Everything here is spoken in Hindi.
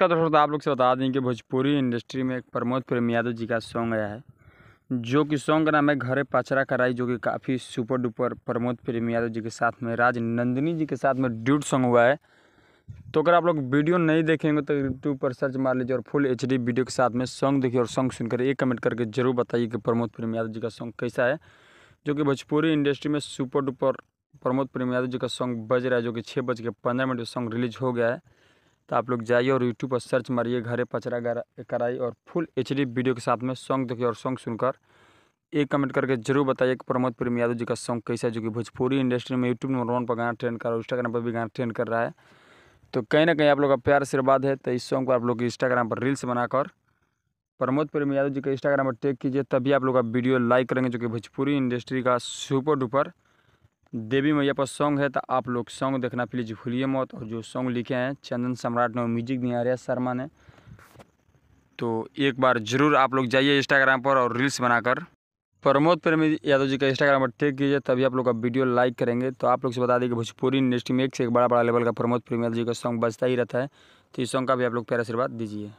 इसका तो थोड़ा आप लोग से बता दें कि भोजपुरी इंडस्ट्री में एक प्रमोद प्रेम यादव जी का सॉन्ग आया है जो कि सॉन्ग का नाम है घरे पचरा कराई जो कि काफ़ी सुपर डुपर प्रमोद प्रेम यादव जी के साथ में राज नंदिनी जी के साथ में ड्यूट सॉन्ग हुआ है तो अगर आप लोग वीडियो नहीं देखेंगे तो यूट्यूब पर सर्च मार लीजिए और फुल एच वीडियो के साथ में सॉन्ग देखिए और सॉन्ग सुनकर एक कमेंट करके जरूर बताइए कि प्रमोद प्रेम यादव जी का सॉन्ग कैसा है जो कि भोजपुरी इंडस्ट्री में सुपर डुपर प्रमोद प्रेम यादव जी का सॉन्ग बज रहा है जो कि छः बज के पंद्रह मिनट सॉन्ग रिलीज हो गया है तो आप लोग जाइए और यूट्यूब पर सर्च मारिए घरे पचरा कराई और फुल एच वीडियो के साथ में सॉन्ग देखिए और सॉन्ग सुनकर एक कमेंट करके जरूर बताइए कि प्रमोद प्रेम यादव जी का सॉन्ग कैसा है जो कि भोजपुरी इंडस्ट्री में यूट्यूब नंबर वन पर गाना ट्रेंड कर रहा है इंस्टाग्राम पर भी गाना ट्रेंड कर रहा है तो कहीं ना कहीं आप लोग का प्यार आशीर्वाद है तो इस सॉन्ग को आप लोग इंस्टाग्राम पर रील्स बनाकर प्रमोद प्रेम यादव जी का इंस्टाग्राम पर टेक कीजिए तभी आप लोग का वीडियो लाइक करेंगे जो कि भोजपुरी इंडस्ट्री का सुपर डुपर देवी मैया पर सॉन्ग है तो आप लोग सॉन्ग देखना प्लीज भूलिए मौत और जो सॉन्ग लिखे हैं चंदन सम्राट ने म्यूजिक दिया आर्या शर्मा ने तो एक बार ज़रूर आप लोग जाइए इंस्टाग्राम पर और रील्स बनाकर प्रमोद प्रेमी यादव जी का इंस्टाग्राम पर टेक कीजिए तभी आप लोग का वीडियो लाइक करेंगे तो आप लोग से बता दें कि भोजपुरी इंडस्ट्री में एक से एक बड़ा बड़ा लेवल का प्रमोद प्रेमी यादव जी का सॉन्ग बजता ही रहता है तो इस सॉन्ग का भी आप लोग प्यार आशीर्वाद दीजिए